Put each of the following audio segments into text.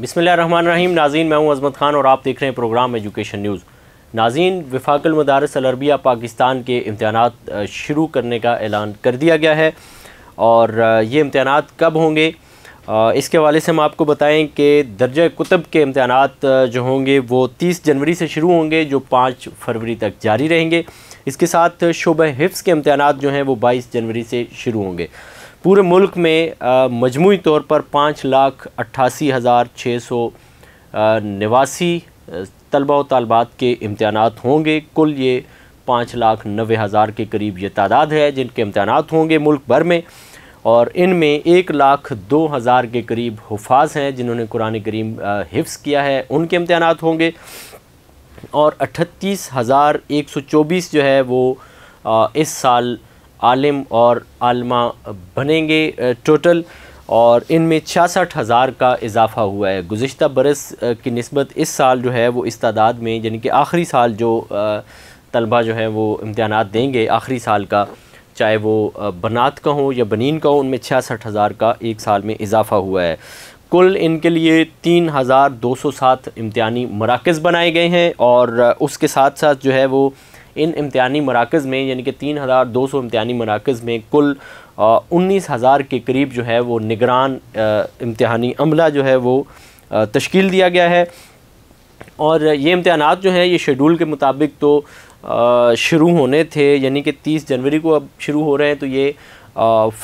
बिसमीम नाजीन मैं हूँ अजमत खान और आप देख रहे हैं प्रोग्राम एजुकेशन न्यूज़ नाजीन विफाकल मदारस अलरबिया पाकिस्तान के इम्तहान शुरू करने का ऐलान कर दिया गया है और ये इम्तहान कब होंगे इसके हवाले से हम आपको बताएं कि दर्ज कुतब के इम्तहान जो होंगे वो 30 जनवरी से शुरू होंगे जो 5 फरवरी तक जारी रहेंगे इसके साथ शुब हिफ्स के इम्तहान जो हैं वो 22 जनवरी से शुरू होंगे पूरे मुल्क में मजमू तौर पर पाँच लाख अट्ठासी हज़ार छः सौ नवासी तलबा व तलबात के इम्तहान होंगे कुल ये पाँच लाख नबे हज़ार के करीब ये तादाद है जिनके इम्तहान होंगे मुल्क भर में और इन में एक लाख दो हज़ार के करीब हफाज हैं जिन्होंने कुरान करीम हिफ्स किया है उनके इम्तहान होंगे और अठतीस हज़ार एक सौ चौबीस जो है वो इस साल आलिम और आलमा बनेंगे टोटल और इनमें छियासठ हज़ार का इजाफ़ा हुआ है गुज्त बरस की नस्बत इस साल जो है वो इस तादाद में यानी कि आखिरी साल जो तलबा जो है वो इम्तहान देंगे आखिरी साल का चाहे वो बनात का हो या बनीन का हो उनमें छियासठ हज़ार का एक साल में इजाफ़ा हुआ है कुल इनके लिए तीन हज़ार दो सौ सात इम्तहानी मराकज़ बनाए गए हैं और उसके साथ साथ जो है वो इन इम्तहानी मराकज़ में यानी कि तीन हज़ार दो सौ इम्तानी मराकज़ में कुल उन्नीस हज़ार के करीब जो है वो निगरान इम्तहानी अमला जो है वो तश्कील दिया गया है और ये इम्तहान जो हैं ये शेड्यूल के मुताबिक तो शुरू होने थे यानी कि तीस जनवरी को अब शुरू हो रहे हैं तो ये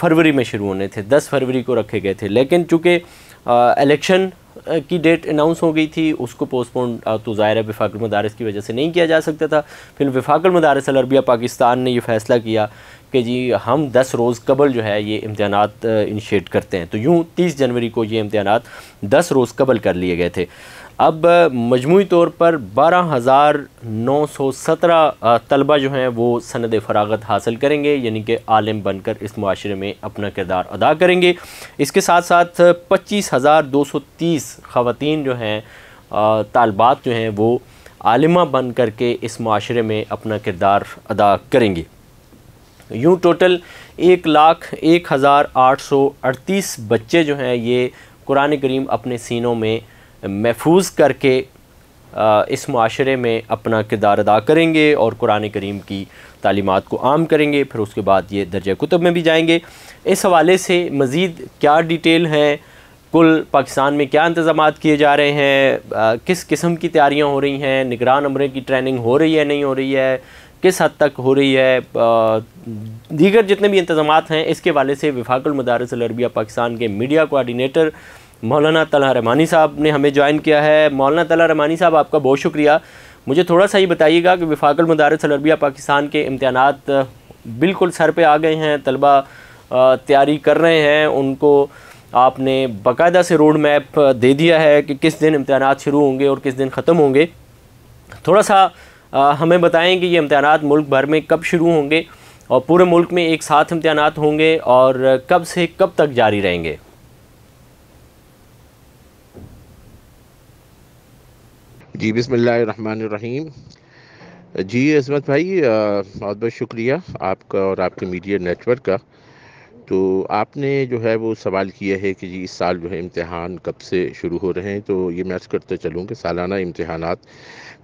फरवरी में शुरू होने थे दस फरवरी को रखे गए थे लेकिन चूँकि इलेक्शन की डेट अनाउंस हो गई थी उसको पोस्टपोन तो ज़ाहिर है मदारस की वजह से नहीं किया जा सकता था फिर विफाक मदारस अलरबिया पाकिस्तान ने यह फ़ैसला किया कि जी हम 10 रोज़ कबल जो है ये इम्तहान इनिशिएट करते हैं तो यूँ 30 जनवरी को ये इम्तहान 10 रोज़ कबल कर लिए गए थे अब मजमू तौर पर बारह हज़ार नौ सौ सत्रह तलबा जो हैं वो सनद फरागत हासिल करेंगे यानी कि आलम बनकर इस माशरे में अपना किरदार अदा करेंगे इसके साथ साथ पच्चीस हज़ार दो सौ तीस ख़वान जो हैं तलबात जो हैं वो आलिमा बन कर के इस माशरे में अपना किरदार अदा करेंगे यूँ टोटल एक लाख एक हज़ार आठ सौ अड़तीस बच्चे जो हैं ये कुरान करीम अपने सीनों में महफूज करके इस माशरे में अपना किरदार अदा करेंगे और कुरान करीम की तालीमत को आम करेंगे फिर उसके बाद ये दर्ज कुतुब में भी जाएंगे इस हवाले से मज़ीद क्या डिटेल हैं कुल पाकिस्तान में क्या इंतजाम किए जा रहे हैं किस किस्म की तैयारियाँ हो रही हैं निगरान अमरे की ट्रेनिंग हो रही है नहीं हो रही है किस हद तक हो रही है दीगर जितने भी इंतजाम हैं इसके वाले से विफाकुल मदारस पाकिस्तान के मीडिया कोआर्डीनेटर मौलाना तला रहमानी साहब ने हमें ज्वाइन किया है मौलाना तला रहमानी साहब आपका बहुत शुक्रिया मुझे थोड़ा सा ये बताइएगा कि विफाकल मदारसलरबिया पाकिस्तान के इम्तहान बिल्कुल सर पे आ गए हैं तलबा तैयारी कर रहे हैं उनको आपने बाकायदा से रोड मैप दे दिया है कि किस दिन इम्तहान शुरू होंगे और किस दिन ख़त्म होंगे थोड़ा सा आ, हमें बताएं कि ये इम्तहान मुल्क भर में कब शुरू होंगे और पूरे मुल्क में एक साथ इम्तहान होंगे और कब से कब तक जारी रहेंगे जी बिसमीम जी अजमत भाई बहुत बहुत शुक्रिया आपका और आपके मीडिया नेटवर्क का तो आपने जो है वो सवाल किया है कि जी इस साल जो है इम्तहान कब से शुरू हो रहे हैं तो ये मैं अर्ज़ करते चलूँ कि सालाना इम्तहान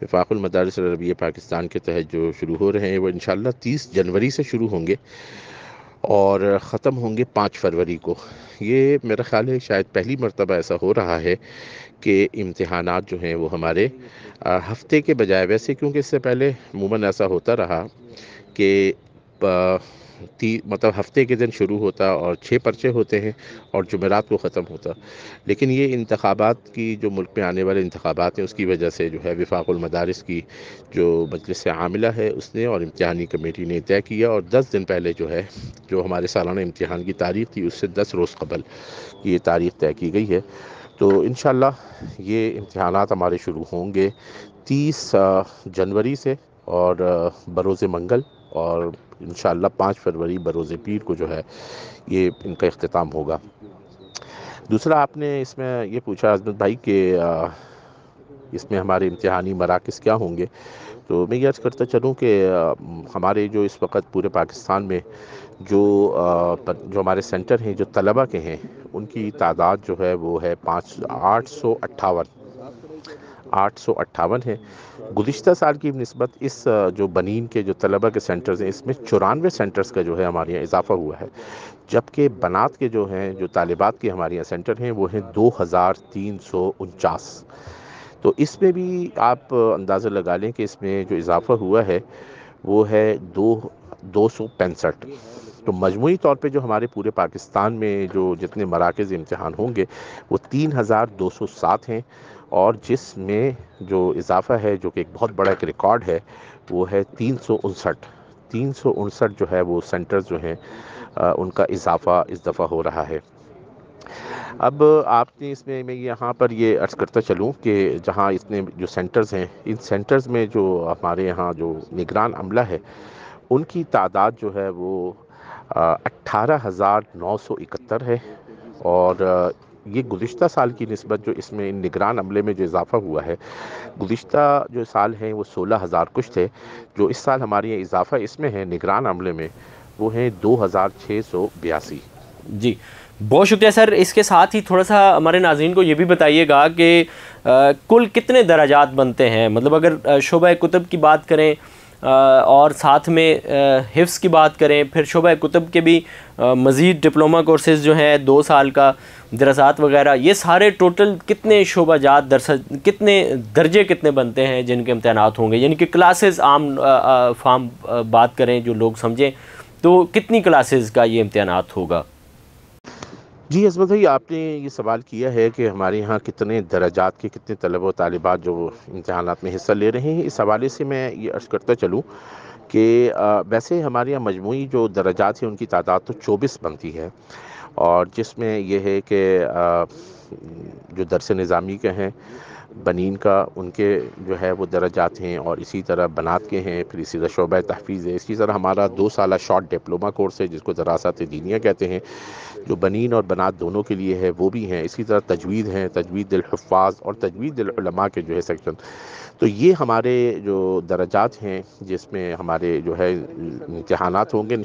वफाकुलमदारस पाकिस्तान के तहत जो शुरू हो रहे हैं वो इन तीस जनवरी से शुरू होंगे और ख़त्म होंगे पाँच फरवरी को ये मेरा ख़्याल है शायद पहली मरतबा ऐसा हो रहा है कि इम्तहान जो हैं वो हमारे हफ़्ते के बजाय वैसे क्योंकि इससे पहले उमूमा ऐसा होता रहा कि ती मतलब हफ्ते के दिन शुरू होता और छः पर्चे होते हैं और जुमेरात को ख़त्म होता लेकिन ये इंतबात की जो मुल्क में आने वाले इंतबात हैं उसकी वजह से जो है मदारस की जो मजलिस आमिला है उसने और इम्तहानी कमेटी ने तय किया और दस दिन पहले जो है जो हमारे सालाना इम्तहान की तारीख थी उससे दस रोज़ कबल ये तारीख तय की गई है तो इन ये इम्तहान हमारे शुरू होंगे तीस जनवरी से और बरोज़ मंगल और इन पाँच फरवरी बरोज़ पीर को जो है ये इनका अख्ताम होगा दूसरा आपने इसमें ये पूछा आजमत भाई कि इसमें हमारे इम्तहानी मराकज़ क्या होंगे तो मैं ये अर्ज़ करता चलूँ कि हमारे जो इस वक्त पूरे पाकिस्तान में जो जो हमारे सेंटर हैं जो तलबा के हैं उनकी तादाद जो है वो है पाँच आठ सौ अट्ठावन आठ सौ अट्ठावन है गुज्त साल की नस्बत इस जो बनीन के जो तलबा के सेंटर्स हैं इसमें चौरानवे सेंटर्स का जो है हमारे यहाँ इजाफ़ा हुआ है जबकि बनात के जो हैं जो तालिबात के हमारे यहाँ सेंटर हैं वो हैं दो हज़ार तीन सौ उनचास तो इसमें भी आप अंदाज़ा लगा लें कि इसमें जो इजाफ़ा हुआ है वो है दो दो सौ पैंसठ तो मजमू तौर पे जो हमारे पूरे पाकिस्तान में जो जितने मराकज़ इम्तहान होंगे वो तीन हज़ार दो सौ सात हैं और जिसमें जो इजाफा है जो कि एक बहुत बड़ा एक रिकॉर्ड है वो है तीन सौ उनसठ तीन सौ उनसठ जो है वो सेंटर्स जो हैं उनका इजाफा इस दफ़ा हो रहा है अब आपने इसमें मैं यहाँ पर ये अर्ज़ करता चलूँ कि जहाँ इसने जो सेंटर्स हैं इन सेंटर्स में जो हमारे यहाँ जो निगरान अमला है उनकी तादाद जो है वो अट्ठारह हज़ार नौ सौ इकहत्तर है और ये गुज्त साल की नस्बत जो इसमें निगरान अमले में जो इजाफ़ा हुआ है गुज्त जो साल है वो सोलह हज़ार कुछ थे जो इस साल हमारे यहाँ इजाफ़ा इसमें है निगरान अमले में वो हैं दो हज़ार छः सौ बयासी जी बहुत शुक्रिया सर इसके साथ ही थोड़ा सा हमारे नाजीन को ये भी बताइएगा कि कुल कितने दराजात बनते हैं मतलब अगर शोबा कुतुब की बात करें और साथ में हिफ्स की बात करें फिर शोब कुतब के भी मज़ीद डिप्लोमा कोर्सेज़ जो हैं दो साल का दरसात वगैरह ये सारे टोटल कितने ज़ात दरसा कितने दर्जे कितने बनते हैं जिनके इम्तहानात होंगे यानी कि क्लासेस आम फार्म बात करें जो लोग समझें तो कितनी क्लासेस का ये इम्तहानात होगा जी हजमत भाई आपने ये सवाल किया है कि हमारे यहाँ कितने दर्जात के कितने तलब व तलबात जो इम्तहान में हिस्सा ले रहे हैं इस हवाले से मैं ये अर्ज़ करता चलूँ कि वैसे हमारे यहाँ मजमू जो दर्जात हैं उनकी तादाद तो चौबीस बनती है और जिसमें यह है कि जो दरस नज़ामी के हैं बनीन का उनके जो है वो दर्जात हैं और इसी तरह बनात के हैं फिर इसी तरह शोबा तहफ़ीज़ है इसी तरह हमारा दो साल शॉर्ट डिप्लोमा कोर्स है जिसको दरासत दीनिया कहते हैं जो बनीन और बनात दोनों के लिए है वो भी हैं इसी तरह तजवीद हैं तजवीद दिलहफाज और तजवीद के जो है सेक्शन तो ये हमारे जो दर्जात हैं जिसमें हमारे जो है इम्तहान होंगे इन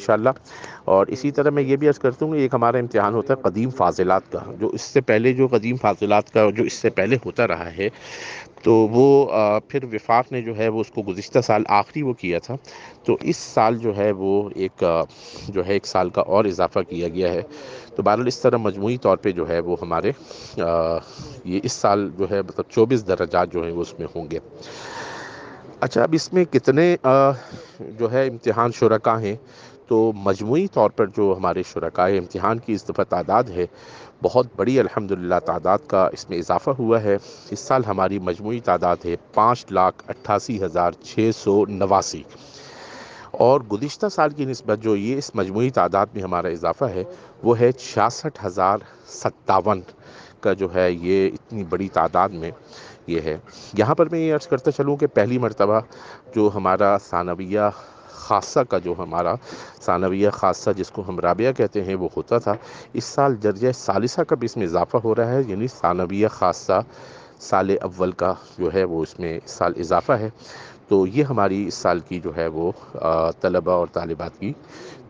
और इसी तरह मैं ये भी अर्ज़ करता हूँ एक हमारा इम्तहान होता है कदीम फाजिलत का जो इससे पहले जो कदीम फाजिलत का जो इससे पहले होता रहा है तो वो आ, फिर विफाक ने जो है वो उसको गुज्त साल आखिरी वो किया था तो इस साल जो है वो एक जो है एक साल का और इजाफा किया गया है तो बहरहाल इस तरह मजमू तौर पे जो है वो हमारे आ, ये इस साल जो है मतलब चौबीस दर्जात जो हैं वो उसमें होंगे अच्छा अब इसमें कितने आ, जो है इम्तहान शुरा हैं तो मजमू तौर पर जो हमारे शुरा इम्तहान की इस दफ़ा तादाद है बहुत बड़ी अलहमदिल्ला तादाद का इसमें इजाफ़ा हुआ है इस साल हमारी मजमू तादाद है पाँच लाख अट्ठासी हज़ार छः सौ नवासी और गुज्त साल की नस्बत जो ये इस मजमू तादाद में हमारा इजाफ़ा है वो है छियासठ हज़ार सत्तावन का जो है ये इतनी बड़ी तादाद में ये है यहाँ पर मैं ये अर्ज़ करता चलूँ कि पहली मरतबा जो हमारा सानविया ख़ासा का जो हमारा सानविया ख़ासा जिसको हम राबिया कहते हैं वो होता था इस साल दर्ज सालिसा का भी इसमें इजाफ़ा हो रहा है यानी सानविया ख़ासा साल अव्वल का जो है वो इसमें इस साल इजाफ़ा है तो ये हमारी इस साल की जो है वो तलबा और तालबात की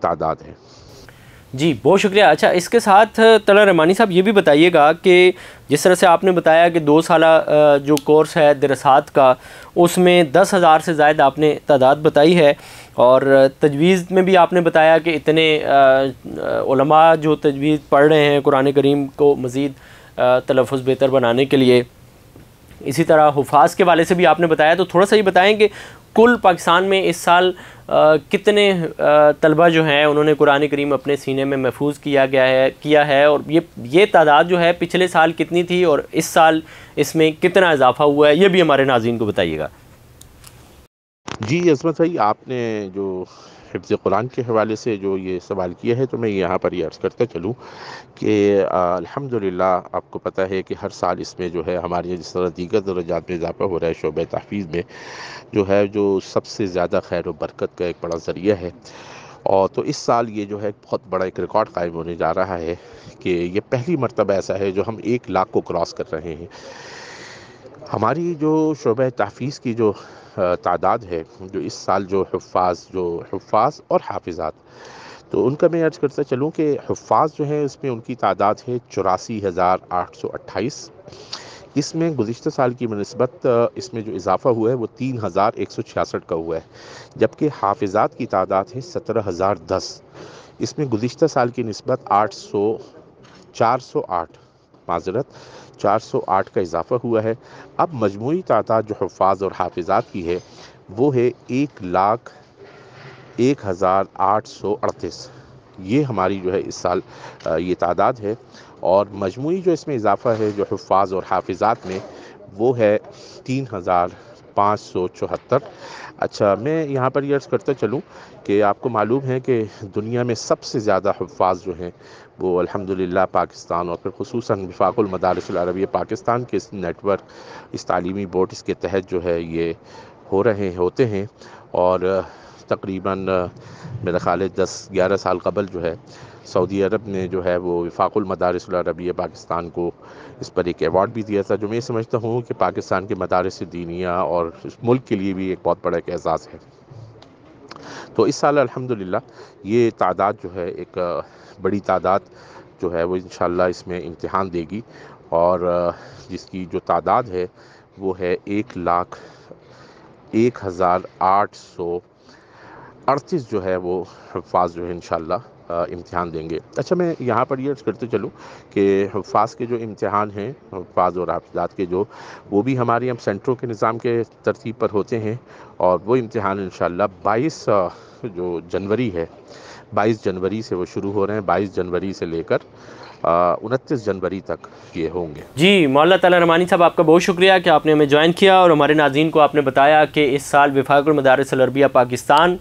तादाद है जी बहुत शुक्रिया अच्छा इसके साथ तला रहमानी साहब ये भी बताइएगा कि जिस तरह से आपने बताया कि दो साल जो कोर्स है दरसात का उसमें दस हज़ार से ज़ायद आपने तादाद बताई है और तजवीज़ में भी आपने बताया कि इतने उलमा जो तजवीज़ पढ़ रहे हैं कुरान करीम को मज़ीद तलफ़ बेहतर बनाने के लिए इसी तरह हफाज के वाले से भी आपने बताया तो थोड़ा सा ये बताएँ कि कुल पाकिस्तान में इस साल आ, कितने तलबा जो हैं उन्होंने कुरान करीम अपने सीने में महफूज किया गया है किया है और ये ये तादाद जो है पिछले साल कितनी थी और इस साल इसमें कितना इजाफा हुआ है ये भी हमारे नाजीन को बताइएगा जी असमत भाई आपने जो हिफ्ज़ कुरान के हवाले से जो ये सवाल किया है तो मैं यहाँ पर ये अर्ज़ करता चलूँ कि अल्हम्दुलिल्लाह आपको पता है कि हर साल इसमें जो है हमारे जिस तरह दीगर दर्जात में इजाफा हो रहा है शोब तहफीज़ में जो है जो सबसे ज़्यादा खैर व बरकत का एक बड़ा ज़रिया है और तो इस साल ये जो है बहुत बड़ा एक रिकॉर्ड कायम होने जा रहा है कि ये पहली मरतबा ऐसा है जो हम एक लाख को क्रॉस कर रहे हैं हमारी जो शोब तहफीज़ की जो तादाद है जो इस साल जो हफाज जो हफाज और हाफिजात तो उनका मैं अर्ज़ करता चलूँ कि हफाज जो है इसमें उनकी तादाद है चौरासी हज़ार आठ सौ अट्ठाईस इसमें गुज्त साल की बनस्बत इसमें जो इजाफ़ा हुआ है वो तीन हज़ार एक सौ छियासठ का हुआ है जबकि हाफिजात की तादाद है सत्रह हज़ार दस इसमें गुज्त साल की नस्बत आठ सौ चार सौ आठ माजरत चार सौ आठ का इजाफा हुआ है अब मजमू तादाद जो हफाज और हाफिजात की है वो है एक लाख एक हज़ार आठ सौ अड़तीस ये हमारी जो है इस साल ये तादाद है और मजमू जो इसमें इजाफा है जो हफाज और हाफिजात में वो है तीन हज़ार पाँच सौ चौहत्तर अच्छा मैं यहाँ पर यर्ज़ करता चलूँ कि आपको मालूम है कि दुनिया में सबसे ज़्यादा हफाज जो हैं वो अलहमदिल्ला पाकिस्तान और फिर खसूस विफाक़ुलमदारसरबिया पाकिस्तान के इस नेटवर्क इस तलीमी बोर्ड इसके तहत जो है ये हो रहे होते हैं और तकरीबन मेरा ख़्याल दस ग्यारह साल कबल जो है सऊदी अरब ने जो है वो विफाक़ुलमदारसरबिया पाकिस्तान को इस पर एक अवार्ड भी दिया था जो मैं समझता हूँ कि पाकिस्तान के मदारस दीनिया और मुल्क के लिए भी एक बहुत बड़ा एक एजाज़ है तो इस साल अलहमदिल्ला ये तादाद जो है एक बड़ी तादाद जो है वो इन इसमें इम्तहान देगी और जिसकी जो तादाद है वो है एक लाख एक हज़ार आठ सौ अड़तीस जो है वो हफाज जो है इन इम्तहान देंगे अच्छा मैं यहाँ पर ये अर्ज़ करते चलूँ कि हफाज के जो इम्तहान हैं हफाज और हाफजात के जो वो भी हमारे हम सेंटरों के निज़ाम के तरतीब पर होते हैं और वो इम्तहान इन बाईस जो जनवरी है 22 जनवरी से वो शुरू हो रहे हैं 22 जनवरी से लेकर उनतीस जनवरी तक ये होंगे जी मौला तला रमानी साहब आपका बहुत शुक्रिया कि आपने हमें ज्वाइन किया और हमारे नाजीन को आपने बताया कि इस साल विफाक मदारसलरबिया पाकिस्तान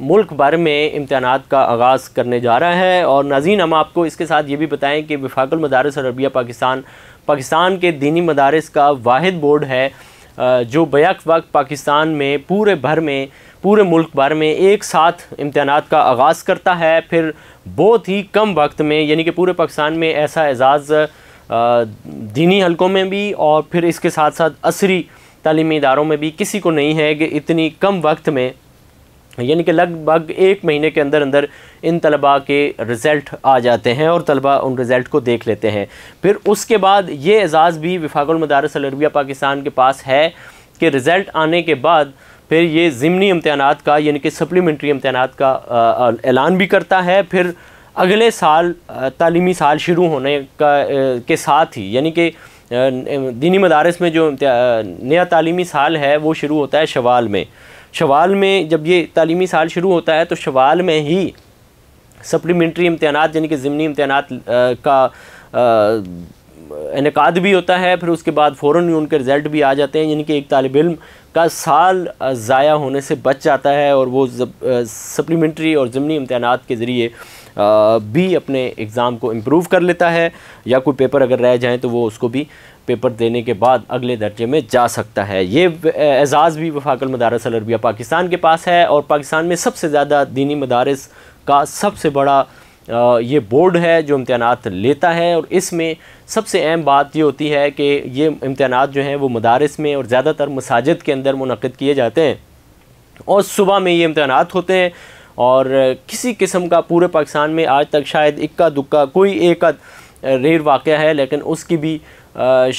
मुल्क भर में इम्तहान का आगाज़ करने जा रहा है और नाजीन हम आपको इसके साथ ये भी बताएं कि विफाक मदारसलरबिया पाकिस्तान पाकिस्तान के दीनी मदारस का वाद बोर्ड है जो बैक वक्त पाकिस्तान में पूरे भर में पूरे मुल्क भर में एक साथ इम्तहान का आगाज़ करता है फिर बहुत ही कम वक्त में यानी कि पूरे पाकिस्तान में ऐसा एजाज़ दीनी हलकों में भी और फिर इसके साथ साथ असरी तलीमी इदारों में भी किसी को नहीं है कि इतनी कम वक्त में यानी कि लगभग एक महीने के अंदर अंदर इन तलबा के रिज़ल्ट आ जाते हैं और तलबा उन रिज़ल्ट को देख लेते हैं फिर उसके बाद ये एजाज़ भी विफाक मदारस पाकिस्तान के पास है कि रिज़ल्ट आने के बाद फिर ये ज़मनी इम्तहान का यानी कि सप्लीमेंट्री इम्तहान का ऐलान भी करता है फिर अगले साल तलीमी साल शुरू होने का के साथ ही यानी कि दीनी मदारस में जो नया तलीमी साल है वो शुरू होता है शवाल में शवाल में जब ये तलीमी साल शुरू होता है तो शवाल में ही सप्लीमेंट्री इम्तहान यानी कि ज़मनी इम्तहान का आ, इनका भी होता है फिर उसके बाद फ़ौर ही उनके रिज़ल्ट भी आ जाते हैं यानी कि एक तालब इम का साल ज़ाया होने से बच जाता है और वो सप्लीमेंट्री और ज़मनी इम्तहान के ज़रिए भी अपने एग्ज़ाम को इम्प्रूव कर लेता है या कोई पेपर अगर रह जाए तो वो उसको भी पेपर देने के बाद अगले दर्जे में जा सकता है ये एजाज़ भी वफाकल मदारस अलरबिया पाकिस्तान के पास है और पाकिस्तान में सबसे ज़्यादा दीनी मदारस का सबसे बड़ा ये बोर्ड है जो इम्तहानात लेता है और इसमें सबसे अहम बात ये होती है कि ये इम्तहानात जो हैं वो मदारस में और ज़्यादातर मसाजिद के अंदर मनद किए जाते हैं और सुबह में ये इम्तहानात होते हैं और किसी किस्म का पूरे पाकिस्तान में आज तक शायद इक्का दुक्का कोई एक रेर वाक़ है लेकिन उसकी भी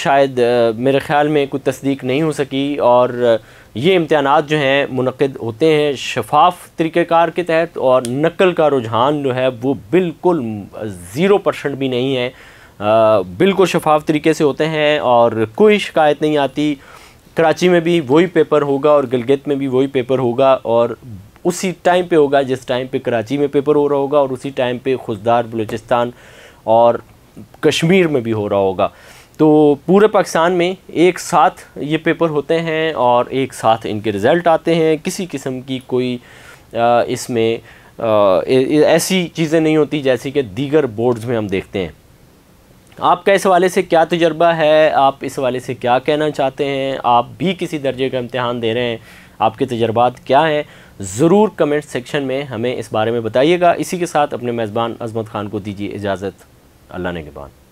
शायद मेरे ख़्याल में कोई तस्दीक नहीं हो सकी और ये इम्तहान जो हैं मनद होते हैं शफाफ तरीक़ार के तहत और नकल का रुझान जो है वो बिल्कुल ज़ीरो परसेंट भी नहीं है आ, बिल्कुल शफाफ तरीके से होते हैं और कोई शिकायत नहीं आती कराची में भी वही पेपर होगा और गिलगित में भी वही पेपर होगा और उसी टाइम पे होगा जिस टाइम पे कराची में पेपर हो रहा होगा और उसी टाइम पे खुशदार बलूचिस्तान और कश्मीर में भी हो रहा होगा तो पूरे पाकिस्तान में एक साथ ये पेपर होते हैं और एक साथ इनके रिज़ल्ट आते हैं किसी किस्म की कोई इसमें ऐसी चीज़ें नहीं होती जैसी कि दीगर बोर्ड्स में हम देखते हैं आपका इस वाले से क्या तजर्बा है आप इस वाले से क्या कहना चाहते हैं आप भी किसी दर्जे का इम्तहान दे रहे हैं आपके तजर्बात क्या हैं ज़रूर कमेंट सेक्शन में हमें इस बारे में बताइएगा इसी के साथ अपने मेज़बान अजमत ख़ान को दीजिए इजाज़त अल्लाह ने के बाद